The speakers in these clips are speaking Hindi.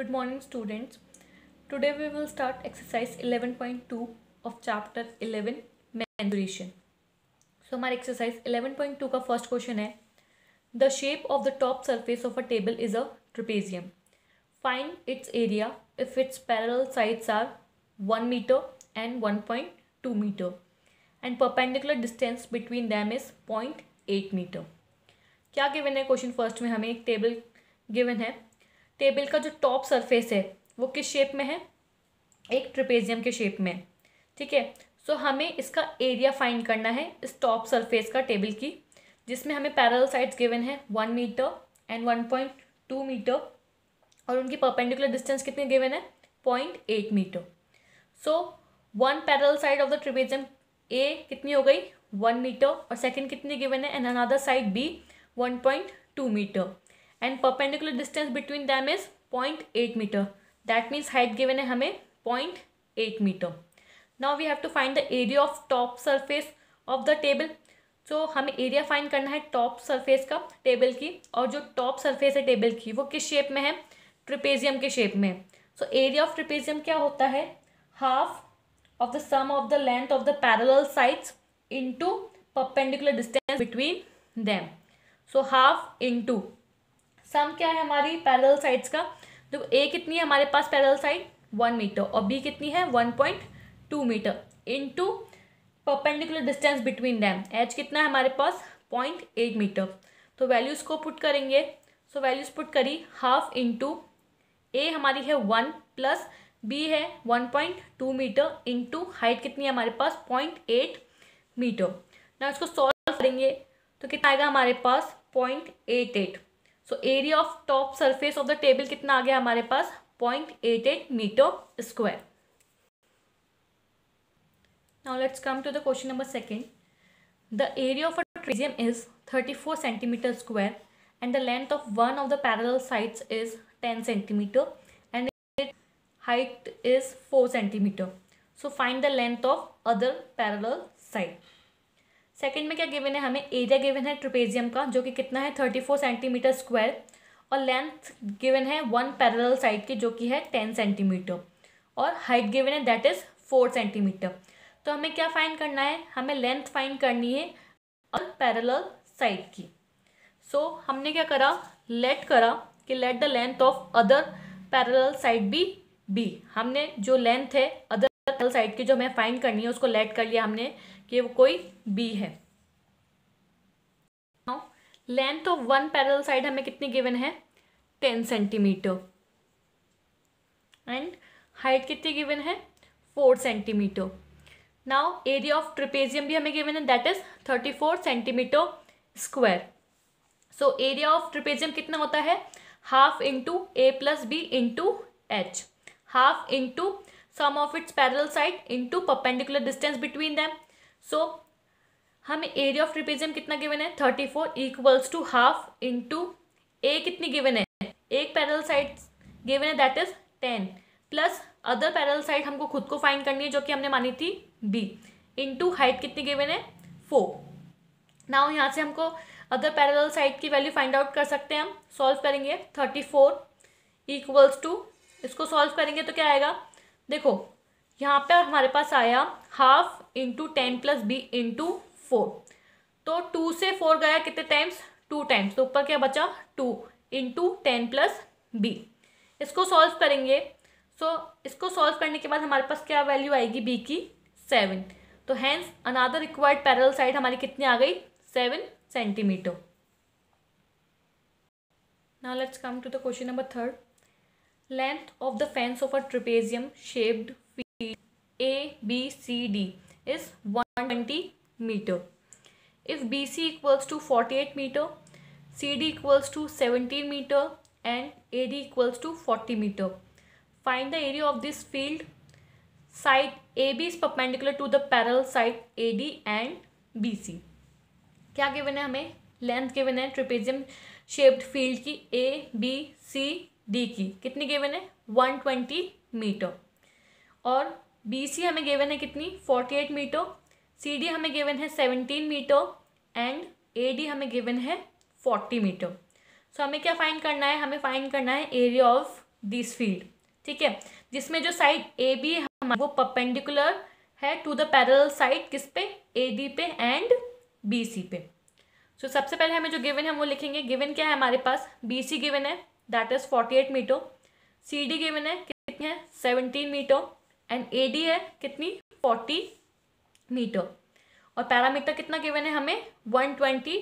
Good morning students. Today we will start exercise 11.2 of chapter 11 mensuration. So हमारा exercise 11.2 का first question है The shape of the top surface of a table is a trapezium. Find its area if its parallel sides are 1 meter and 1.2 meter and perpendicular distance between them is 0.8 meter. क्या given है question first में हमें एक table given है टेबल का जो टॉप सरफेस है वो किस शेप में है एक ट्रिपेजियम के शेप में ठीक है सो हमें इसका एरिया फाइंड करना है इस टॉप सरफेस का टेबल की जिसमें हमें पैरल साइड्स गिवन है one metre and one point two metre और उनकी परपेंडिकुलर डिस्टेंस कितने गिवन है point eight metre so one parallel side of the trapezium A कितनी हो गई वन मीटर और सेकेंड कितनी गिवन है and another side B one point two metre and perpendicular distance between them is point eight metre that means height given है हमें point eight metre now we have to find the area of top surface of the table so हमें एरिया फाइंड करना है टॉप सरफेस का टेबल की और जो टॉप सरफेस है टेबल की वो किस शेप में है ट्रिपेजियम के शेप में सो एरिया ऑफ ट्रिपेजियम क्या होता है half of the sum of the length of the parallel sides into perpendicular distance between them so half into sum क्या है हमारी पैरल साइड्स का देखो ए कितनी है हमारे पास पैरल साइड वन मीटर और बी कितनी है one point two metre into perpendicular distance between them H कितना है हमारे पास पॉइंट एट मीटर तो वैल्यूज़ को पुट करेंगे सो वैल्यूज़ पुट करी हाफ टू ए हमारी है वन प्लस बी है one point two metre into height कितनी है हमारे पास पॉइंट एट मीटर ना इसको सॉल्व करेंगे तो कितना आएगा हमारे पास point eight eight so area of top surface of the table कितना आ गया हमारे पास point eight eight metre square now let's come to the question number second the area of a trapezium is thirty four centimetre square and the length of one of the parallel sides is ten centimetre and it height is four centimetre so find the length of other parallel side second में क्या गिवन है हमें एरिया गिवन है ट्रिपेजियम का जो कि कितना है थर्टी फोर सेंटीमीटर स्क्वायर और लेंथ गिवन है वन पैरल साइड की जो कि है टेन सेंटीमीटर और हाइट गिवन है दैट इज़ फोर सेंटीमीटर तो हमें क्या फाइंड करना है हमें लेंथ फाइंड करनी है और पैरल साइड की सो so, हमने क्या करा लेट करा कि let the length of other parallel side B B हमने जो लेंथ है अदर पैरल साइड की जो हमें फाइंड करनी है उसको लेट कर लिया हमने कि वो कोई बी है length of one parallel side हमें कितनी गिवन है टेन सेंटीमीटर एंड हाइट कितनी गिवन है four centimetre now area of trapezium भी हमें गिवन है that is thirty four centimetre square so area of trapezium कितना होता है half into A plus B into H half into sum of its parallel side into perpendicular distance between them so so, हमें एरिया ऑफ ट्रिपेजियम कितना गिवन है thirty four equals to half into A कितनी गिवन है एक पैरल साइड गिवन है that is ten plus other parallel side हमको खुद को फाइंड करनी है जो कि हमने मानी थी बी इंटू हाइट कितनी गिवन है फोर नाउ यहाँ से हमको अदर पैरल साइड की वैल्यू फाइंड आउट कर सकते हैं हम सॉल्व करेंगे थर्टी फोर इक्वल्स टू इसको सॉल्व करेंगे तो क्या आएगा देखो यहाँ पर हमारे पास आया half into ten plus B into four तो टू से फोर गया कितने टाइम्स टू टाइम्स तो ऊपर क्या बचा two into ten plus B इसको सॉल्व करेंगे सो so, इसको सॉल्व करने के बाद हमारे पास क्या वैल्यू आएगी बी की सेवन तो hence another required parallel side हमारी कितनी आ गई seven centimetre now let's come to the question number third length of the fence of a trapezium shaped A B C D is one twenty metre if B C equals to forty eight metre C D equals to seventeen metre and A D equals to forty metre find the area of this field side A B is perpendicular to the parallel side A D and B C क्या गिवन है हमें लेंथ गिवन है ट्रिपेजियम शेप्ड फील्ड की ए बी सी डी की कितनी गिवन है वन ट्वेंटी मीटर और बी सी हमें गेवन है कितनी forty eight metre C D हमें गेवन है seventeen metre and A D हमें गिवन है फोर्टी मीटर सो हमें क्या फाइंड करना है हमें फाइंड करना है एरिया ऑफ दिस फील्ड ठीक है जिसमें जो साइड ए बी वो पपेंडिकुलर है टू द पैरल साइड किस पे ए डी पे एंड बी सी पे सो so, सबसे पहले हमें जो गिवन है वो लिखेंगे गिवन क्या है हमारे पास बी सी गिवन है that is forty eight metre C D given है कितनी है seventeen metre and A D है कितनी फोर्टी मीटर और पैरामीटर कितना गिवन है हमें one twenty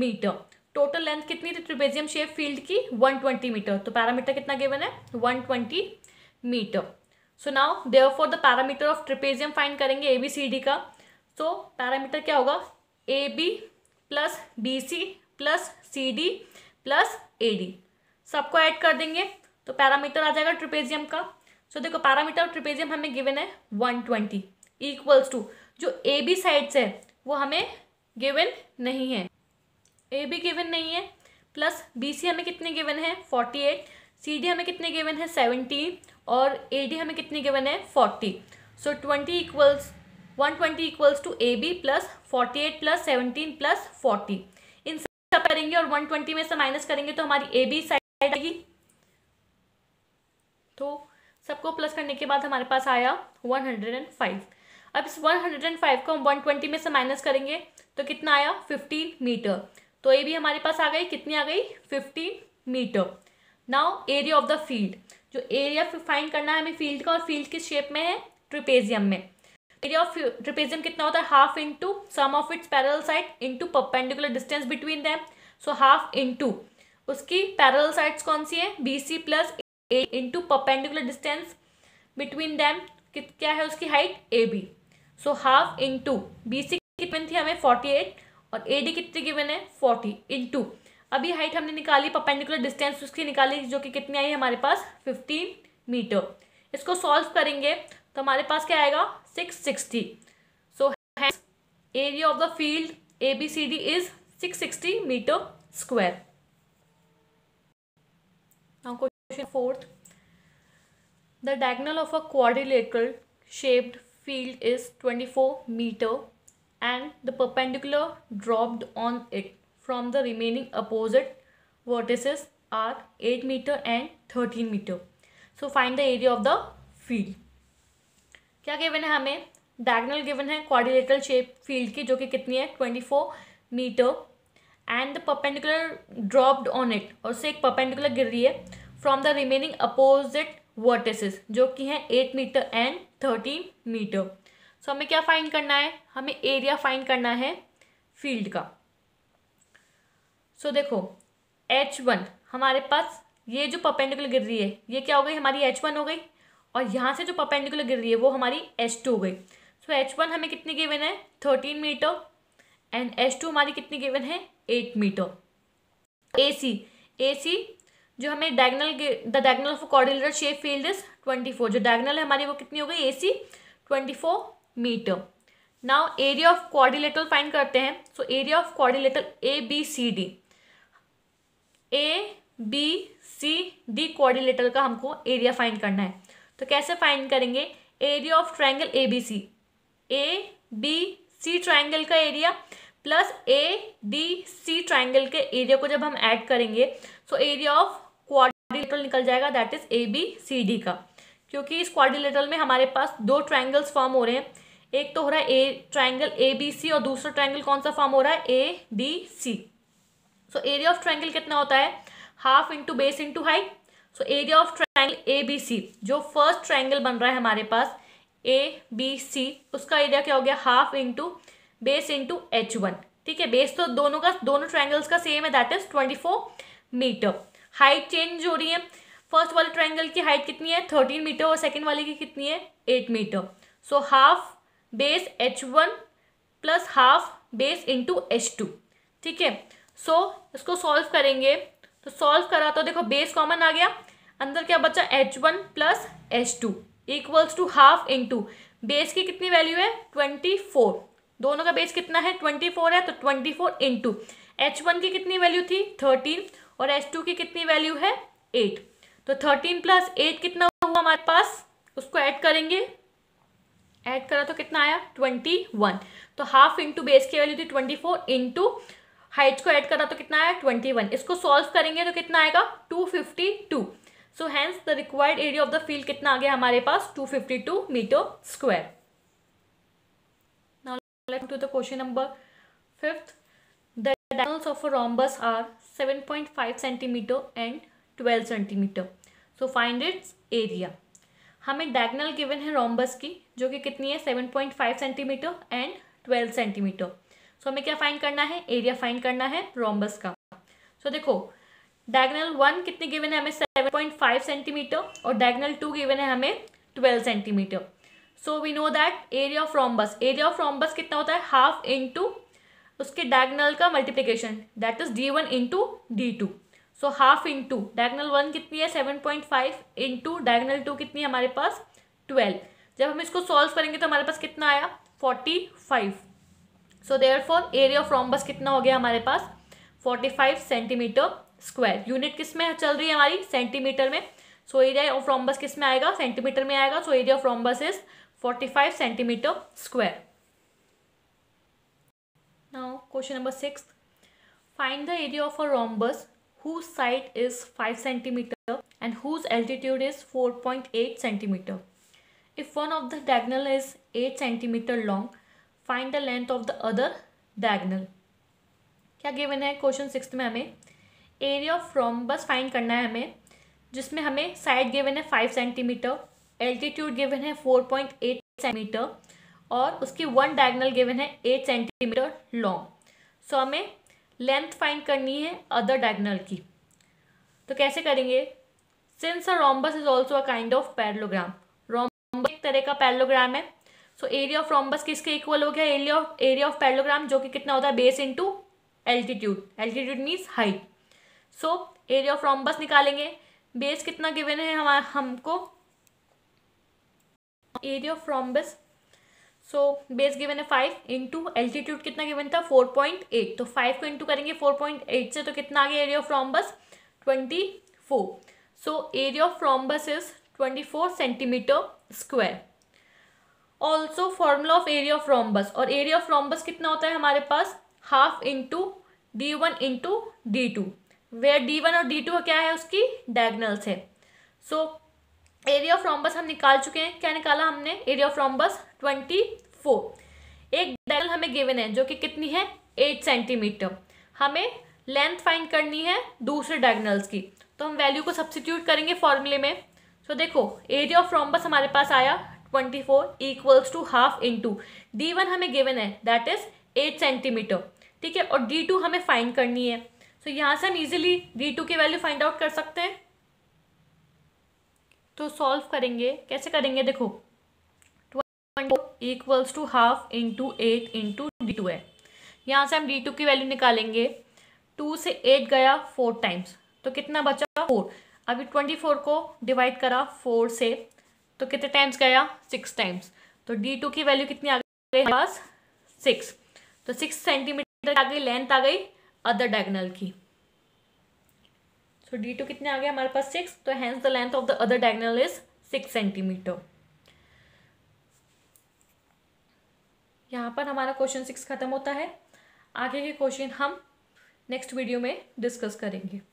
metre total length कितनी थी ट्रिबेजियम शेप फील्ड की वन ट्वेंटी मीटर तो पैरामीटर कितना गिवन है one twenty metre so now therefore the perimeter of trapezium find करेंगे ए बी सी डी का सो so, पैरामीटर क्या होगा A B plus B C plus C D plus A D सबको ऐड कर देंगे तो पैरामीटर आ जाएगा ट्रिपेजियम का सो देखो पैरामीटर ऑफ ट्रिपेजियम हमें गिवन है वन ट्वेंटी इक्वल्स टू जो ए बी साइड्स है वो हमें गिवन नहीं है ए बी गिवन नहीं है प्लस बी सी हमें कितने गिवन है फोर्टी एट सी डी हमें कितने गिवन है सेवेंटी और ए डी हमें कितने गिवन है forty so twenty equals one twenty equals to A B plus forty eight plus seventeen plus forty इन सब करेंगे और वन ट्वेंटी में से माइनस करेंगे तो हमारी ए बी साइड आएगी तो सबको प्लस करने के बाद हमारे पास आया वन हंड्रेड एंड फाइव अब इस वन हंड्रेड एंड फाइव को हम वन ट्वेंटी में से माइनस करेंगे तो कितना आया फिफ्टीन मीटर तो ये भी हमारे पास आ गई कितनी आ गई fifteen metre now area of the field जो एरिया फाइंड करना है हमें फील्ड का और फील्ड किस शेप में है ट्रिपेजियम में एरिया ऑफ ट्रिपेजियम कितना होता है half into sum of its parallel side into perpendicular distance between them so half into उसकी पैरल साइड्स कौन सी है B C plus A into perpendicular distance between them क्या है उसकी height A B so half into B C कितनी थी हमें फोर्टी एट और ए डी कितनी गिवन है फोर्टी इंटू अभी हाइट हमने निकाली परपेंडिकुलर डिस्टेंस उसकी निकाली जो कि कितनी आई हमारे पास फिफ्टीन मीटर इसको सॉल्व करेंगे तो हमारे पास क्या आएगा six sixty so area of the field A B C D is six sixty metre square question fourth the diagonal of a quadrilateral shaped field is twenty four metre and the perpendicular dropped on it from the remaining opposite vertices are eight metre and thirteen metre so find the area of the field क्या गिवन है हमें डायगनल गिवन है क्वारिलेटर शेप फील्ड की जो कि कितनी है twenty four metre and the perpendicular dropped on it और उससे एक पर्पेंडिकुलर गिर रही है from the remaining opposite vertices जो कि हैं eight metre and thirteen metre so हमें क्या फाइंड करना है हमें एरिया फाइंड करना है फील्ड का सो so, देखो एच वन हमारे पास ये जो पर्पेंडिकुलर गिर रही है ये क्या हो गई हमारी एच वन हो गई और यहाँ से जो पर्पेंडिकुलर गिर रही है वो हमारी एच टू हो गई सो एच वन हमें कितनी गिवन है thirteen metre and H two हमारी कितनी गिवन है एट मीटर ए सी ए सी जो हमें diagonal the diagonal of quadrilateral shape field is twenty four जो डायगनल है हमारी वो कितनी हो गई A C twenty four metre now area of quadrilateral find करते हैं so area of quadrilateral A B C D A B C D quadrilateral का हमको एरिया फाइंड करना है तो कैसे फाइंड करेंगे area of triangle A B C A B C triangle का area plus A D C triangle के एरिया को जब हम ऐड करेंगे सो एरिया ऑफ क्वाड्रिलेटरल निकल जाएगा that is A B C D का क्योंकि इस क्वाड्रिलेटरल में हमारे पास दो ट्राइंगल्स फॉर्म हो रहे हैं एक तो हो रहा है ए ट्राइंगल ए बी सी और दूसरा ट्राइंगल कौन सा फॉर्म हो रहा है A D C so area of triangle कितना होता है half into base into height so area of triangle A B C जो फर्स्ट ट्राइंगल बन रहा है हमारे पास ए बी सी उसका एरिया क्या हो गया half into base into H one ठीक है बेस तो दोनों का दोनों ट्राइंगल्स का सेम है that is twenty four metre height change हो रही है फर्स्ट वाले ट्राइंगल की हाइट कितनी है थर्टीन मीटर और सेकेंड वाले की कितनी है eight metre so half base H one plus half base into H two ठीक है सो इसको सॉल्व करेंगे तो सॉल्व करा तो देखो बेस कॉमन आ गया अंदर क्या बचा H one plus H two equals to half into base की कितनी वैल्यू है ट्वेंटी फोर दोनों का बेस कितना है ट्वेंटी फोर है तो twenty four into H one की कितनी वैल्यू थी थर्टीन और एस टू की कितनी वैल्यू है एट तो थर्टीन प्लस एट कितना हुआ हमारे पास उसको ऐड करेंगे ऐड करा तो कितना आया ट्वेंटी वन तो हाफ इंटू बेस की वैल्यू थी ट्वेंटी फोर इंटू हाइट को ऐड करा तो कितना आया ट्वेंटी वन इसको सॉल्व करेंगे तो कितना आएगा two fifty two so hence the required area of the field कितना आ गया हमारे पास two fifty two metre square now to the question number fifth the diagonals of a rhombus are five centimetre and twelve centimetre so find its area हमें डायगनल गिवन है रोम्बस की जो कि कितनी है seven point five centimetre and twelve centimetre so हमें क्या फाइंड करना है एरिया फाइंड करना है रोम्बस का सो so, देखो डायगनल वन कितनी गिवन है हमें सेवन पॉइंट फाइव सेंटीमीटर और डायगनल टू गिवन है हमें twelve centimetre so we know that area of rhombus area of rhombus कितना होता है हाफ इंटू उसके डायगनल का multiplication that is D one into D two so half into diagonal one कितनी है seven point five into diagonal two कितनी है हमारे पास ट्वेल्व जब हम इसको सॉल्व करेंगे तो हमारे पास कितना आया forty five so therefore area of rhombus कितना हो गया हमारे पास forty five centimetre square unit किस में चल रही है हमारी सेंटीमीटर में सो एरिया ऑफ रॉम्बस किस में आएगा सेंटीमीटर में आएगा so area of rhombus is forty five centimetre square Now question number 6. Find the area of a rhombus whose side is 5 cm and whose altitude is 4.8 cm. If one of the diagonal is 8 cm long, find the length of the other diagonal. क्या गिवन है क्वेश्चन सिक्स में हमें एरिया ऑफ रॉम्बस फाइंड करना है हमें जिसमें हमें साइड गिवन है फाइव सेंटीमीटर एल्टीट्यूड गिवन है फोर पॉइंट एट सेंटीमीटर और उसकी वन डायगनल गिवन है एट सेंटीमीटर लॉन्ग सो हमें लेंथ फाइंड करनी है अदर डायगनल की तो कैसे करेंगे since a rhombus is also a kind of parallelogram rhombus एक तरह का पैरलोग्राम है सो एरिया ऑफ रोम्बस किसके इक्वल हो गया area of area of parallelogram जो कि कितना होता है base into altitude altitude means height so area of rhombus निकालेंगे बेस कितना गिवन है हमारा हमको area of rhombus so base given है फाइव इंटू एल्टीट्यूड कितना गिवन था फोर पॉइंट एट तो फाइव को इंटू करेंगे फोर पॉइंट एट से तो कितना आ गया area of rhombus twenty four so area of rhombus is twenty four centimetre square also formula of area of rhombus और एरिया ऑफ रॉम्बस कितना होता है हमारे पास half into D one into D two where D one और डी टू क्या है उसकी डायगनल्स है सो एरिया ऑफ रॉम्बस हम निकाल चुके हैं क्या निकाला हमने area of rhombus twenty four एक डायगनल हमें गिवन है जो कि कितनी है एट सेंटीमीटर हमें लेंथ फाइंड करनी है दूसरे डायगनल्स की तो हम वैल्यू को सब्सिट्यूट करेंगे फॉर्मूले में तो देखो एरिया ऑफ रॉम्बस हमारे पास आया twenty four equals to half into D one हमें गिवन है दैट इज एट सेंटीमीटर ठीक है और डी टू हमें फाइंड करनी है सो so, यहाँ से हम इजिली डी टू की वैल्यू फाइंड आउट कर सकते हैं तो सॉल्व करेंगे कैसे करेंगे देखो twenty equals to half into eight into D two है यहाँ से हम डी टू की वैल्यू निकालेंगे टू से एट गया फोर टाइम्स तो कितना बचा फोर अभी ट्वेंटी फोर को डिवाइड करा फोर से तो कितने टाइम्स गया सिक्स टाइम्स तो डी टू की वैल्यू कितनी आ गई पास सिक्स तो सिक्स सेंटीमीटर आ गई लेंथ आ गई अदर डायगनल की सो डी टू कितने आ गया हमारे पास सिक्स तो hence the length of the other diagonal is six centimetre यहाँ पर हमारा क्वेश्चन सिक्स खत्म होता है आगे के क्वेश्चन हम नेक्स्ट वीडियो में डिस्कस करेंगे